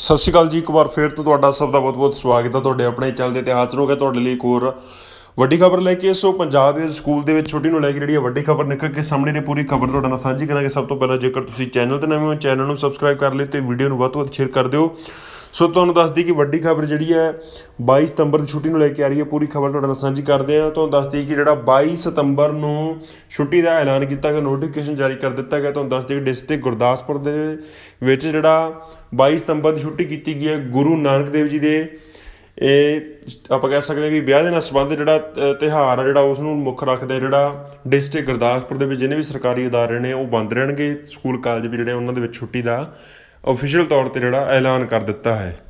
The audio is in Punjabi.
ਸਤਿ ਸ਼੍ਰੀ ਅਕਾਲ ਜੀ ਇੱਕ ਵਾਰ ਫੇਰ ਤੋਂ ਤੁਹਾਡਾ ਸਭ ਦਾ ਬਹੁਤ-ਬਹੁਤ ਸਵਾਗਤ ਹੈ ਤੁਹਾਡੇ ਆਪਣੇ ਚੈਨਲ ਦੇ ਇਤਿਹਾਸ ਨੂੰ ਹੈ ਤੁਹਾਡੇ ਲਈ ਇੱਕ ਹੋਰ ਵੱਡੀ ਖਬਰ ਲੈ ਕੇ ਸੋ ਪੰਜਾਬ ਦੇ ਸਕੂਲ ਦੇ ਵਿੱਚ ਛੋਟੀ ਨੂੰ ਲੈ ਕੇ ਜਿਹੜੀ ਵੱਡੀ ਖਬਰ ਨਿਕਲ ਕੇ ਸਾਹਮਣੇ ਨੇ ਪੂਰੀ ਖਬਰ ਤੁਹਾਡੇ ਨਾਲ ਸਾਂਝੀ ਕਰਾਂਗੇ ਸਭ ਤੋਂ ਪਹਿਲਾਂ ਜੇਕਰ ਤੁਸੀਂ ਚੈਨਲ ਤੇ ਨਵੇਂ ਹੋ ਚੈਨਲ ਨੂੰ ਸਬਸਕ੍ਰਾਈਬ ਕਰ ਲਿਓ ਤੇ ਵੀਡੀਓ ਨੂੰ ਵੱਧ ਤੋਂ ਵੱਧ ਸ਼ੇਅਰ ਕਰ ਦਿਓ ਸੋ ਤੁਹਾਨੂੰ ਦੱਸਦੀ ਕਿ ਵੱਡੀ ਖਬਰ ਜਿਹੜੀ ਹੈ 22 ਸਤੰਬਰ ਦੀ ਛੁੱਟੀ ਨੂੰ ਲੈ ਕੇ ਆ ਰਹੀ ਹੈ ਪੂਰੀ ਖਬਰ ਤੁਹਾਡੇ ਨਾਲ ਸਾਂਝੀ ਕਰਦੇ ਹਾਂ ਤੁਹਾਨੂੰ ਦੱਸਦੀ ਕਿ ਜਿਹੜਾ 22 ਸਤੰਬਰ ਨੂੰ ਛੁੱਟੀ ਦਾ ਐਲਾਨ ਕੀਤਾ ਗਿਆ ਨੋਟੀਫਿਕੇਸ਼ਨ ਜਾਰੀ ਕਰ ਦਿੱਤਾ ਗਿਆ ਤੁਹਾਨੂੰ ਦੱਸਦੀ ਕਿ ਡਿਸਟ੍ਰਿਕਟ ਗੁਰਦਾਸਪੁਰ ਦੇ ਵਿੱਚ ਜਿਹੜਾ 22 ਸਤੰਬਰ ਦੀ ਛੁੱਟੀ ਕੀਤੀ ਗਈ ਹੈ ਗੁਰੂ ਨਾਨਕ ਦੇਵ ਜੀ ਦੇ ਇਹ ਆਪਾਂ ਕਹਿ ਸਕਦੇ ਹਾਂ ਕਿ ਵਿਆਹ ਦੇ ਨਾਲ ਸੰਬੰਧ ਜਿਹੜਾ ਤਿਹਾਰ ਆ ਜਿਹੜਾ ਉਸ ਨੂੰ ਮੁੱਖ ਰੱਖਦੇ ਜਿਹੜਾ ਡਿਸਟ੍ਰਿਕਟ ਗੁਰਦਾਸਪੁਰ ਦੇ ਵਿੱਚ ਜਿੰਨੇ ਵੀ ਸਰਕਾਰੀ ادارے ਨੇ ਉਹ ਬੰਦ ਰਹਿਣਗੇ ਸਕੂਲ ਕਾਲਜ ਵੀ ਜਿਹੜੇ ਉਹਨਾਂ ਦੇ ਵਿੱਚ ਛੁੱਟੀ ਦਾ ਆਫੀਸ਼ੀਅਲ ਤੌਰ ਤੇ ਜਿਹੜਾ ਐਲਾਨ ਕਰ ਦਿੱਤਾ ਹੈ